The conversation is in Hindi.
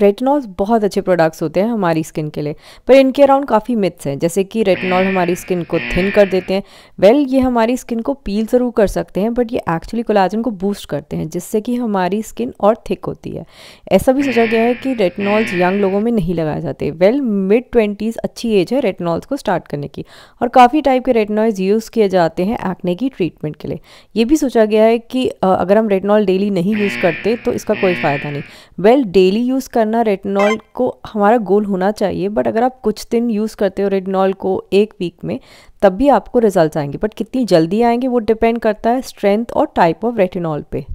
रेटिनॉल्स बहुत अच्छे प्रोडक्ट्स होते हैं हमारी स्किन के लिए पर इनके अराउंड काफ़ी मिथ्स हैं जैसे कि रेटिनॉल हमारी स्किन को थिन कर देते हैं वेल well, ये हमारी स्किन को पील ज़रूर कर सकते हैं बट ये एक्चुअली कोलाजन को बूस्ट करते हैं जिससे कि हमारी स्किन और थिक होती है ऐसा भी सोचा गया है कि रेटिनॉल्स यंग लोगों में नहीं लगाए जाते वेल मिड ट्वेंटीज़ अच्छी एज है रेटिनॉल्स को स्टार्ट करने की और काफ़ी टाइप के रेटिनॉल्स यूज़ किए जाते हैं एक्ने की ट्रीटमेंट के लिए ये भी सोचा गया है कि अगर हम रेटिनॉल डेली नहीं यूज़ करते तो इसका कोई फ़ायदा नहीं वेल डेली यूज़ कर करना रेटिनॉल को हमारा गोल होना चाहिए बट अगर आप कुछ दिन यूज़ करते हो रेटिनॉल को एक वीक में तब भी आपको रिजल्ट आएंगे बट कितनी जल्दी आएंगे वो डिपेंड करता है स्ट्रेंथ और टाइप ऑफ रेटिनॉल पे